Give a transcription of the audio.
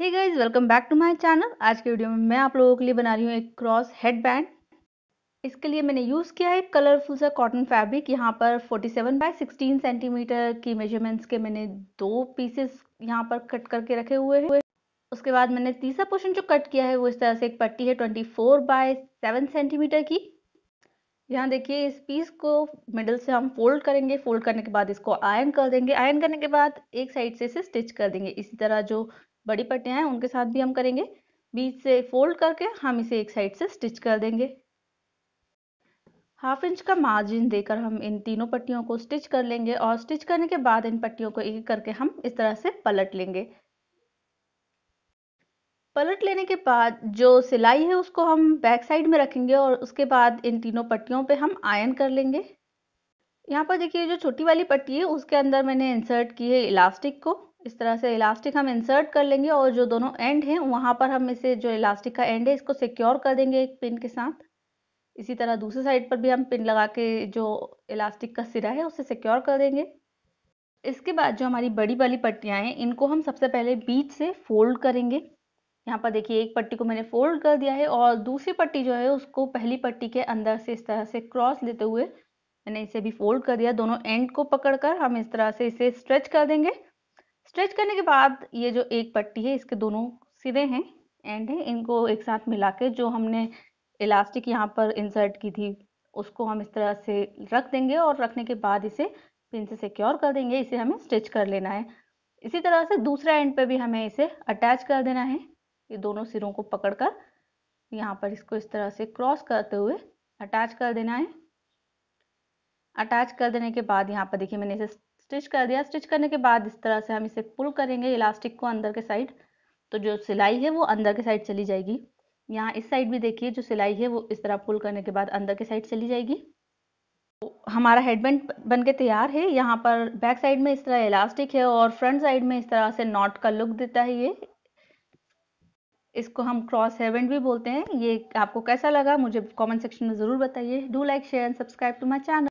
hey guys welcome back to my channel आज के video में मैं आप लोगों के लिए बना रही हूँ एक क्रॉस हेड बैंड इसके लिए मैंने यूज़ किया है कलरफुल सा कॉटन फैब्रिक यहाँ पर 47 सेवन बाय सिक्सटीन सेंटीमीटर की मेजरमेंट्स के मैंने दो पीसेस यहाँ पर कट करके रखे हुए हैं उसके बाद मैंने तीसरा पोर्शन जो कट किया है वो इस तरह से एक पट्टी है 24 बाय सेवन सेंटीमीटर की यहाँ देखिए इस पीस को मिडल से हम फोल्ड करेंगे फोल्ड करने के बाद इसको आयन कर देंगे आयन करने के बाद एक साइड से इसे स्टिच कर देंगे इसी तरह जो बड़ी पट्टियां हैं उनके साथ भी हम करेंगे बीच से फोल्ड करके हम इसे एक साइड से स्टिच कर देंगे हाफ इंच का मार्जिन देकर हम इन तीनों पट्टियों को स्टिच कर लेंगे और स्टिच करने के बाद इन पट्टियों को एक करके हम इस तरह से पलट लेंगे पलट लेने के बाद जो सिलाई है उसको हम बैक साइड में रखेंगे और उसके बाद इन तीनों पट्टियों पे हम आयन कर लेंगे यहाँ पर देखिए जो छोटी वाली पट्टी है उसके अंदर मैंने इंसर्ट की है इलास्टिक को इस तरह से इलास्टिक हम इंसर्ट कर लेंगे और जो दोनों एंड हैं वहाँ पर हम इसे जो इलास्टिक का एंड है इसको सिक्योर कर देंगे एक पिन के साथ इसी तरह दूसरी साइड पर भी हम पिन लगा के जो इलास्टिक का सिरा है उसे सिक्योर कर देंगे इसके बाद जो हमारी बड़ी वाली पट्टियाँ हैं इनको हम सबसे पहले बीच से फोल्ड करेंगे यहाँ पर देखिए एक पट्टी को मैंने फोल्ड कर दिया है और दूसरी पट्टी जो है उसको पहली पट्टी के अंदर से इस तरह से क्रॉस लेते हुए मैंने इसे भी फोल्ड कर दिया दोनों एंड को पकड़कर हम इस तरह से इसे स्ट्रेच कर देंगे स्ट्रेच करने के बाद ये जो एक पट्टी है इसके दोनों सीधे हैं एंड है इनको एक साथ मिला के जो हमने इलास्टिक यहाँ पर इंसर्ट की थी उसको हम इस तरह से रख देंगे और रखने के बाद इसे पिन से सिक्योर कर देंगे इसे हमें स्टिच कर लेना है इसी तरह से दूसरा एंड पे भी हमें इसे अटैच कर देना है ये दोनों सिरों को पकड़कर यहाँ पर इसको इस तरह से क्रॉस करते हुए अटैच कर देना है अटैच कर देने के बाद यहाँ पर देखिए मैंने इसे स्टिच कर दिया स्टिच करने के बाद इस तरह से हम इसे पुल करेंगे इलास्टिक को अंदर के साइड तो जो सिलाई है वो अंदर के साइड चली जाएगी यहाँ इस साइड भी देखिए जो सिलाई है वो इस तरह पुल करने के बाद अंदर के साइड चली जाएगी तो हमारा हेडबैंड बन के तैयार है यहाँ पर बैक साइड में इस तरह इलास्टिक है और फ्रंट साइड में इस तरह से नॉट का लुक देता है ये इसको हम क्रॉस हेवेंट भी बोलते हैं ये आपको कैसा लगा मुझे कॉमेंट सेक्शन में ज़रूर बताइए do like share and subscribe to my channel